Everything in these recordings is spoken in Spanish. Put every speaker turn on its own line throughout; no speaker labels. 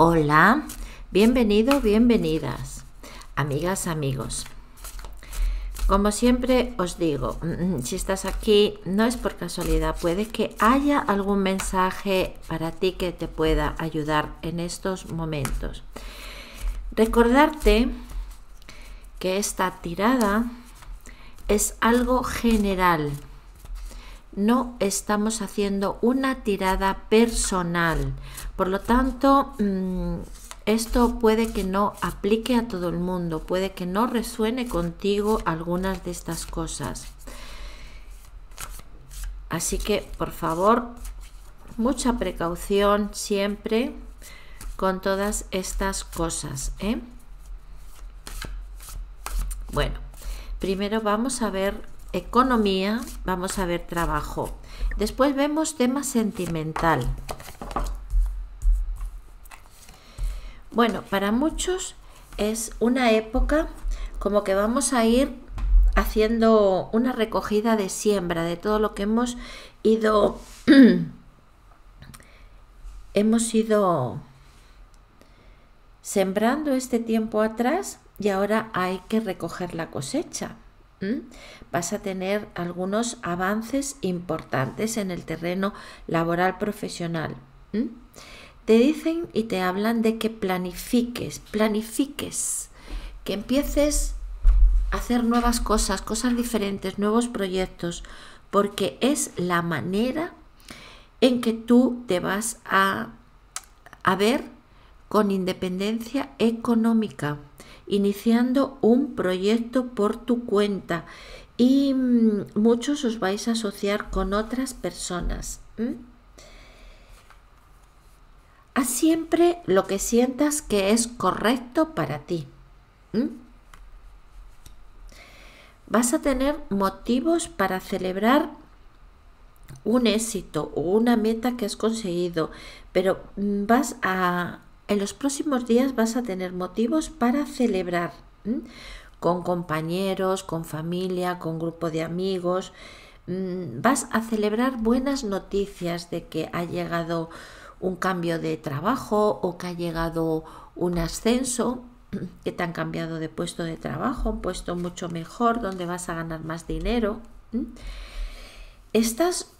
Hola, bienvenido, bienvenidas, amigas, amigos. Como siempre os digo, mm, mm, si estás aquí no es por casualidad, puede que haya algún mensaje para ti que te pueda ayudar en estos momentos. Recordarte que esta tirada es algo general, no estamos haciendo una tirada personal. Por lo tanto, mm, esto puede que no aplique a todo el mundo, puede que no resuene contigo algunas de estas cosas. Así que, por favor, mucha precaución siempre con todas estas cosas. ¿eh? Bueno, primero vamos a ver economía, vamos a ver trabajo. Después vemos tema sentimental. Bueno, para muchos es una época como que vamos a ir haciendo una recogida de siembra de todo lo que hemos ido hemos ido sembrando este tiempo atrás y ahora hay que recoger la cosecha. Vas a tener algunos avances importantes en el terreno laboral profesional. Te dicen y te hablan de que planifiques, planifiques, que empieces a hacer nuevas cosas, cosas diferentes, nuevos proyectos, porque es la manera en que tú te vas a, a ver con independencia económica iniciando un proyecto por tu cuenta y mm, muchos os vais a asociar con otras personas. Haz siempre lo que sientas que es correcto para ti. Vas a tener motivos para celebrar un éxito o una meta que has conseguido, pero mm, vas a en los próximos días vas a tener motivos para celebrar con compañeros, con familia, con grupo de amigos. Mm, vas a celebrar buenas noticias de que ha llegado un cambio de trabajo o que ha llegado un ascenso que te han cambiado de puesto de trabajo, un puesto mucho mejor donde vas a ganar más dinero. Estás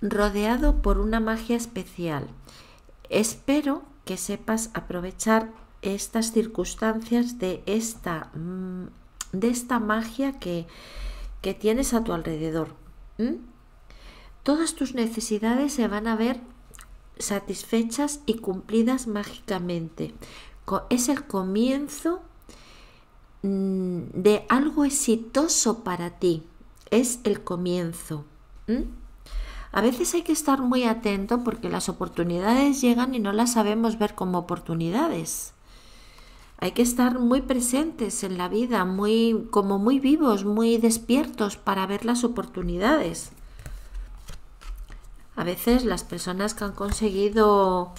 rodeado por una magia especial. Espero que sepas aprovechar estas circunstancias de esta, mm, de esta magia que, tienes a tu alrededor. Todas tus necesidades se van a ver satisfechas y cumplidas mágicamente. Es el comienzo mm, de algo exitoso para ti. Es el comienzo. A veces hay que estar muy atento porque las oportunidades llegan y no las sabemos ver como oportunidades. Hay que estar muy presentes en la vida, muy como muy vivos, muy despiertos para ver las oportunidades. A veces las personas que han conseguido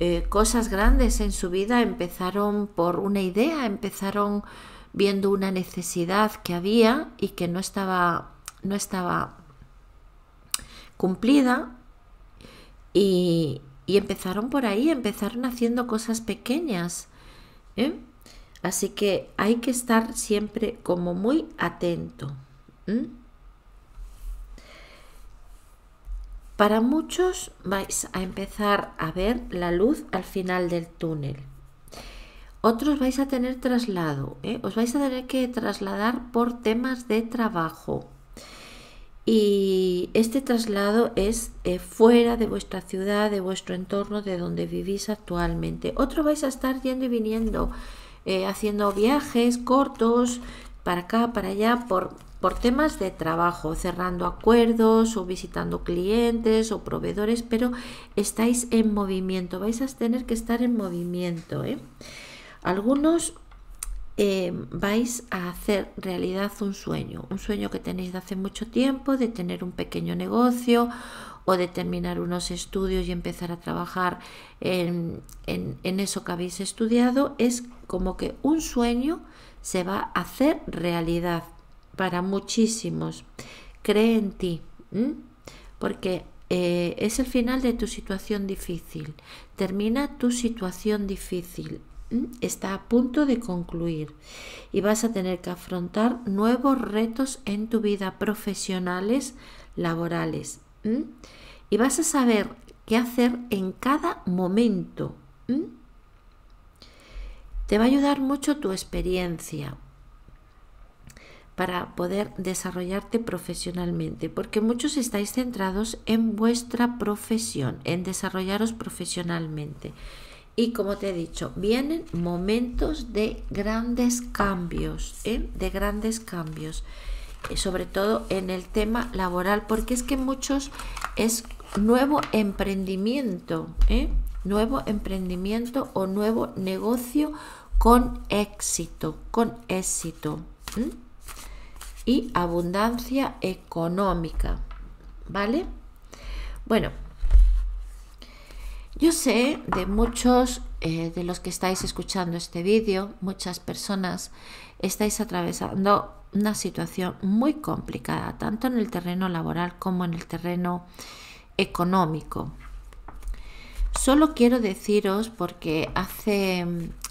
eh, cosas grandes en su vida empezaron por una idea, empezaron viendo una necesidad que había y que no estaba, no estaba cumplida y, empezaron por ahí, empezaron haciendo cosas pequeñas. ¿eh? Así que hay que estar siempre como muy atento. Para muchos vais a empezar a ver la luz al final del túnel. Otros vais a tener traslado, ¿eh? os vais a tener que trasladar por temas de trabajo y este traslado es eh, fuera de vuestra ciudad, de vuestro entorno, de donde vivís actualmente. Otro vais a estar yendo y viniendo, eh, haciendo viajes cortos para acá, para allá, por, por temas de trabajo, cerrando acuerdos o visitando clientes o proveedores, pero estáis en movimiento, vais a tener que estar en movimiento. ¿eh? Algunos eh, vais a hacer realidad un sueño, un sueño que tenéis de hace mucho tiempo, de tener un pequeño negocio o de terminar unos estudios y empezar a trabajar en, eso que habéis estudiado, es como que un sueño se va a hacer realidad para muchísimos. Cree en ti, porque eh, es el final de tu situación difícil. Termina tu situación difícil está a punto de concluir y vas a tener que afrontar nuevos retos en tu vida profesionales, laborales. Y vas a saber qué hacer en cada momento. Te va a ayudar mucho tu experiencia para poder desarrollarte profesionalmente, porque muchos estáis centrados en vuestra profesión, en desarrollaros profesionalmente. Y como te he dicho, vienen momentos de grandes cambios, ¿eh? de grandes cambios, eh, sobre todo en el tema laboral, porque es que muchos es nuevo emprendimiento, ¿eh? nuevo emprendimiento o nuevo negocio con éxito, con éxito y abundancia económica, ¿vale? Bueno, yo sé de muchos eh, de los que estáis escuchando este vídeo, muchas personas estáis atravesando una situación muy complicada, tanto en el terreno laboral como en el terreno económico. Solo quiero deciros, porque hace,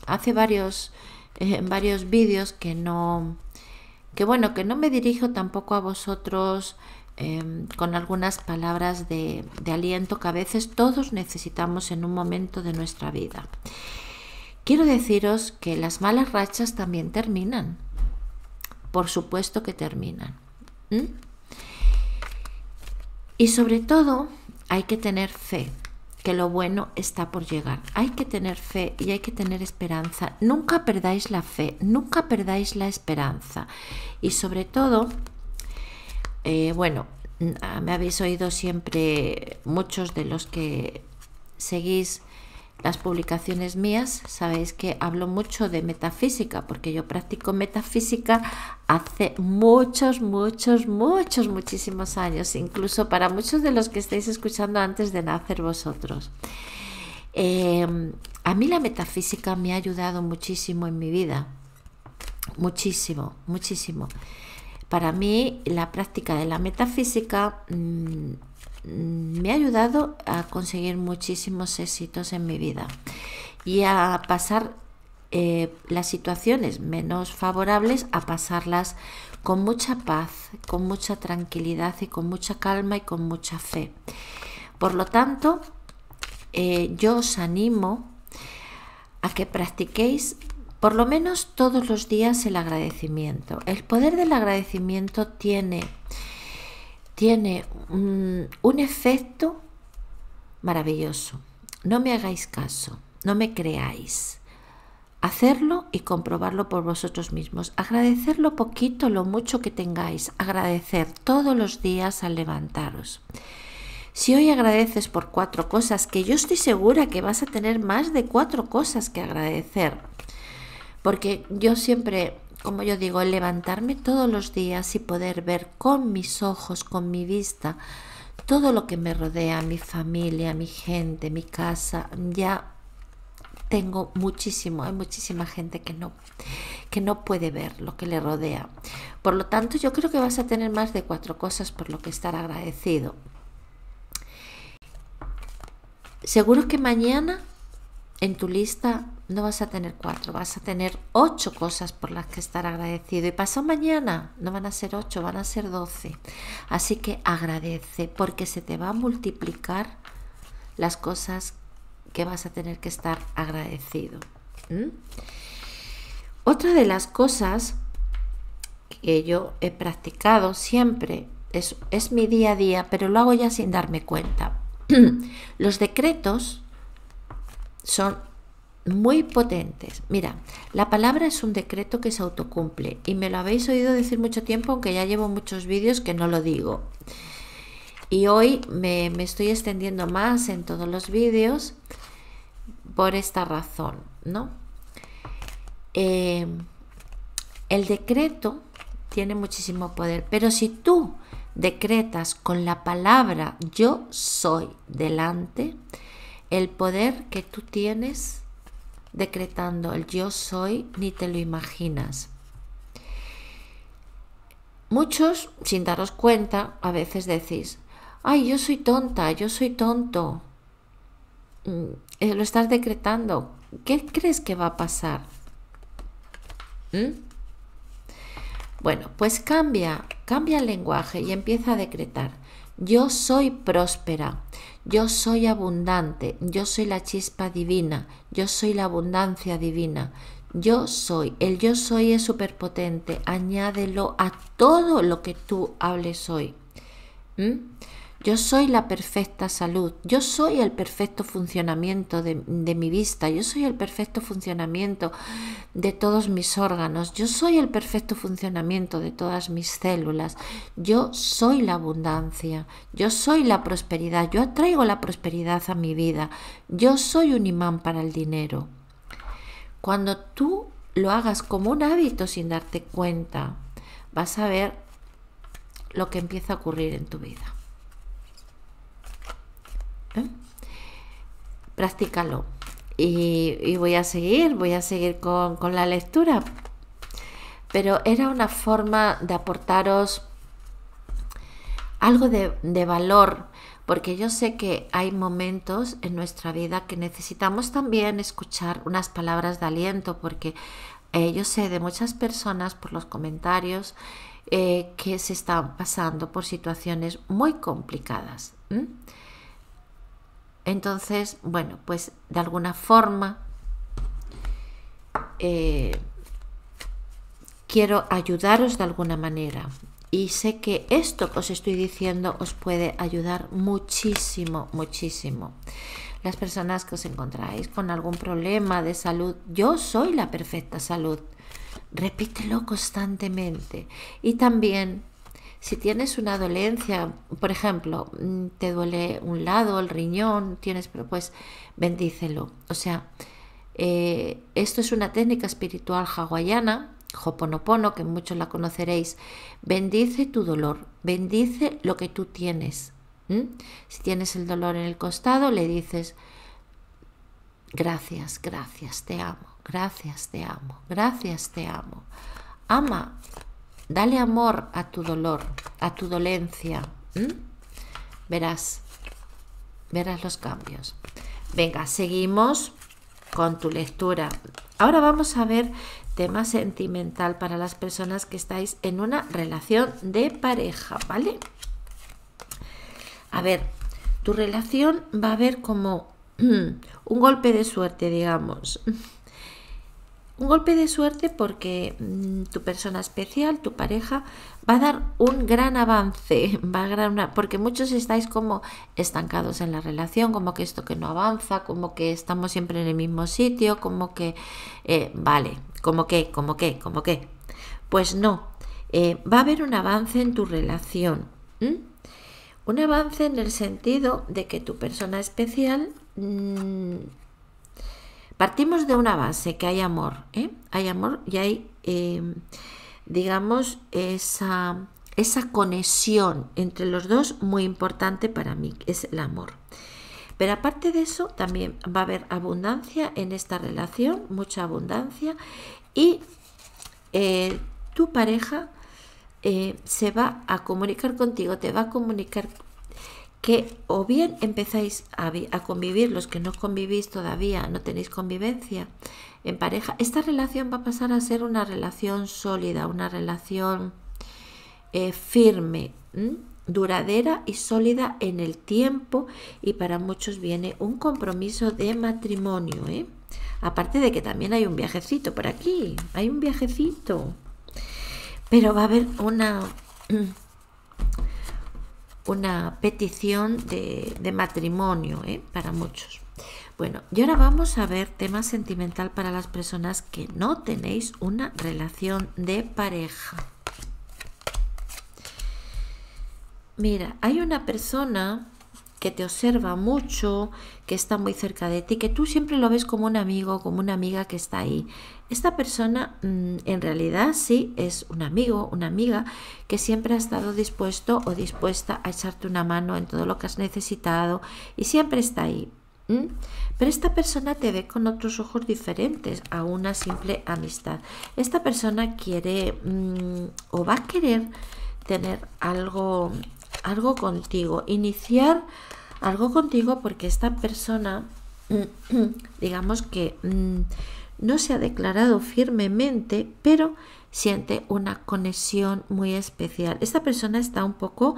hace varios, eh, varios vídeos que no, que bueno, que no me dirijo tampoco a vosotros Em, con algunas palabras de, aliento que a veces todos necesitamos en un momento de nuestra vida. Quiero deciros que las malas rachas también terminan. Por supuesto que terminan. Y sobre todo hay que tener fe, que lo bueno está por llegar. Hay que tener fe y hay que tener esperanza. Nunca perdáis la fe, nunca perdáis la esperanza. Y sobre todo eh, bueno, ah, me habéis oído siempre muchos de los que seguís las publicaciones mías, sabéis que hablo mucho de metafísica, porque yo practico metafísica hace muchos, muchos, muchos, muchísimos años, incluso para muchos de los que estáis escuchando antes de nacer vosotros. Eh, a mí la metafísica me ha ayudado muchísimo en mi vida, muchísimo, muchísimo. Para mí, la práctica de la metafísica mm, me ha ayudado a conseguir muchísimos éxitos en mi vida y a pasar eh, las situaciones menos favorables a pasarlas con mucha paz, con mucha tranquilidad y con mucha calma y con mucha fe. Por lo tanto, eh, yo os animo a que practiquéis por lo menos todos los días el agradecimiento. El poder del agradecimiento tiene, tiene un, un efecto maravilloso. No me hagáis caso, no me creáis. Hacerlo y comprobarlo por vosotros mismos. Agradecer lo poquito, lo mucho que tengáis. Agradecer todos los días al levantaros. Si hoy agradeces por cuatro cosas, que yo estoy segura que vas a tener más de cuatro cosas que agradecer, porque yo siempre, como yo digo, levantarme todos los días y poder ver con mis ojos, con mi vista, todo lo que me rodea, mi familia, mi gente, mi casa, ya tengo muchísimo, hay muchísima gente que no, que no puede ver lo que le rodea. Por lo tanto, yo creo que vas a tener más de cuatro cosas por lo que estar agradecido. Seguro que mañana en tu lista no vas a tener cuatro, vas a tener ocho cosas por las que estar agradecido. Y pasado mañana no van a ser ocho, van a ser doce. Así que agradece porque se te va a multiplicar las cosas que vas a tener que estar agradecido. Otra de las cosas que yo he practicado siempre es, es mi día a día, pero lo hago ya sin darme cuenta. Los decretos son muy potentes. Mira, la palabra es un decreto que se autocumple y me lo habéis oído decir mucho tiempo, aunque ya llevo muchos vídeos que no lo digo. Y hoy me, estoy extendiendo más en todos los vídeos por esta razón, ¿no? Eh, el decreto tiene muchísimo poder, pero si tú decretas con la palabra yo soy delante, el poder que tú tienes decretando el yo soy ni te lo imaginas. Muchos, sin daros cuenta, a veces decís, ay, yo soy tonta, yo soy tonto. Mm, eh, lo estás decretando. ¿Qué crees que va a pasar? ¿Mm? Bueno, pues cambia, cambia el lenguaje y empieza a decretar. Yo soy próspera, yo soy abundante, yo soy la chispa divina, yo soy la abundancia divina, yo soy. El yo soy es superpotente, añádelo a todo lo que tú hables hoy. ¿Mm? Yo soy la perfecta salud, yo soy el perfecto funcionamiento de, mi vista, yo soy el perfecto funcionamiento de todos mis órganos, yo soy el perfecto funcionamiento de todas mis células, yo soy la abundancia, yo soy la prosperidad, yo atraigo la prosperidad a mi vida, yo soy un imán para el dinero. Cuando tú lo hagas como un hábito sin darte cuenta, vas a ver lo que empieza a ocurrir en tu vida. Practícalo. Y, voy a seguir, voy a seguir con, la lectura. Pero era una forma de aportaros algo de, valor, porque yo sé que hay momentos en nuestra vida que necesitamos también escuchar unas palabras de aliento, porque eh, yo sé de muchas personas por los comentarios eh, que se están pasando por situaciones muy complicadas. Entonces, bueno, pues de alguna forma eh, quiero ayudaros de alguna manera. Y sé que esto que os estoy diciendo os puede ayudar muchísimo, muchísimo. Las personas que os encontráis con algún problema de salud, yo soy la perfecta salud. Repítelo constantemente. Y también si tienes una dolencia, por ejemplo, mm, te duele un lado, el riñón, tienes, pero pues bendícelo. O sea, eh, esto es una técnica espiritual hawaiana, Hoponopono, que muchos la conoceréis. Bendice tu dolor, bendice lo que tú tienes. Si tienes el dolor en el costado, le dices, gracias, gracias, te amo, gracias, te amo, gracias, te amo. Ama Dale amor a tu dolor, a tu dolencia. Verás, verás los cambios. Venga, seguimos con tu lectura. Ahora vamos a ver tema sentimental para las personas que estáis en una relación de pareja, ¿vale? A ver, tu relación va a haber como un golpe de suerte, digamos. Un golpe de suerte porque mm, tu persona especial, tu pareja, va a dar un gran avance, va a dar una, porque muchos estáis como estancados en la relación, como que esto que no avanza, como que estamos siempre en el mismo sitio, como que, eh, vale, como que, como que, como que. Pues no, eh, va a haber un avance en tu relación. Un avance en el sentido de que tu persona especial mm, Partimos de una base, que hay amor, ¿eh? hay amor y hay, eh, digamos, esa, esa conexión entre los dos muy importante para mí, es el amor. Pero aparte de eso, también va a haber abundancia en esta relación, mucha abundancia, y eh, tu pareja se va a comunicar contigo, te va a comunicar que o bien empezáis a, convivir, los que no convivís todavía, no tenéis convivencia en pareja, esta relación va a pasar a ser una relación sólida, una relación eh, firme, mm, duradera y sólida en el tiempo y para muchos viene un compromiso de matrimonio. ¿eh? Aparte de que también hay un viajecito por aquí, hay un viajecito, pero va a haber una mm, una petición de, matrimonio ¿eh? para muchos. Bueno, y ahora vamos a ver tema sentimental para las personas que no tenéis una relación de pareja. Mira, hay una persona que te observa mucho, que está muy cerca de ti, que tú siempre lo ves como un amigo, como una amiga que está ahí. Esta persona mm, en realidad sí es un amigo, una amiga que siempre ha estado dispuesto o dispuesta a echarte una mano en todo lo que has necesitado y siempre está ahí. Pero esta persona te ve con otros ojos diferentes a una simple amistad. Esta persona quiere mm, o va a querer tener algo algo contigo, iniciar algo contigo porque esta persona, digamos que mm, no se ha declarado firmemente, pero siente una conexión muy especial. Esta persona está un poco,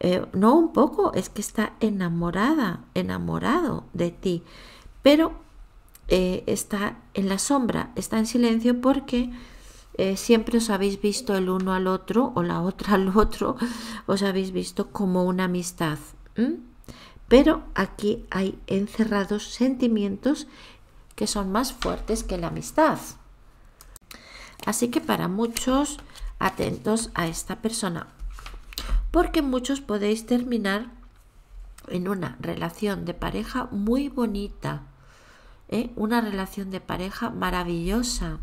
eh, no un poco, es que está enamorada, enamorado de ti, pero eh, está en la sombra, está en silencio porque eh, siempre os habéis visto el uno al otro o la otra al otro, os habéis visto como una amistad. Pero aquí hay encerrados sentimientos que son más fuertes que la amistad. Así que para muchos, atentos a esta persona, porque muchos podéis terminar en una relación de pareja muy bonita, ¿eh? una relación de pareja maravillosa,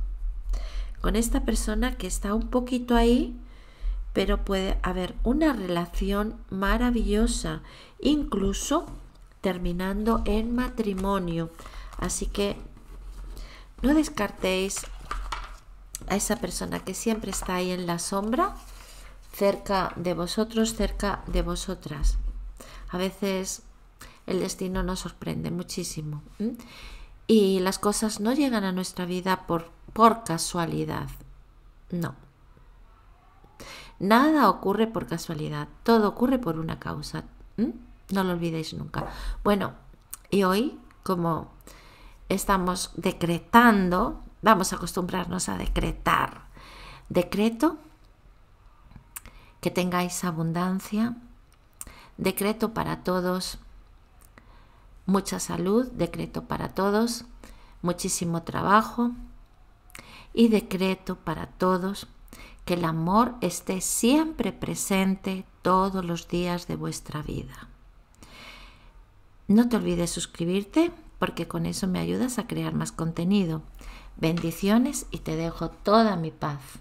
con esta persona que está un poquito ahí, pero puede haber una relación maravillosa, incluso terminando en matrimonio. Así que no descartéis a esa persona que siempre está ahí en la sombra, cerca de vosotros, cerca de vosotras. A veces el destino nos sorprende muchísimo y las cosas no llegan a nuestra vida por por casualidad. No. Nada ocurre por casualidad, todo ocurre por una causa. ¿Mm? No lo olvidéis nunca. Bueno, y hoy, como estamos decretando, vamos a acostumbrarnos a decretar. Decreto que tengáis abundancia. Decreto para todos mucha salud. Decreto para todos muchísimo trabajo y decreto para todos que el amor esté siempre presente todos los días de vuestra vida. No te olvides suscribirte porque con eso me ayudas a crear más contenido. Bendiciones y te dejo toda mi paz.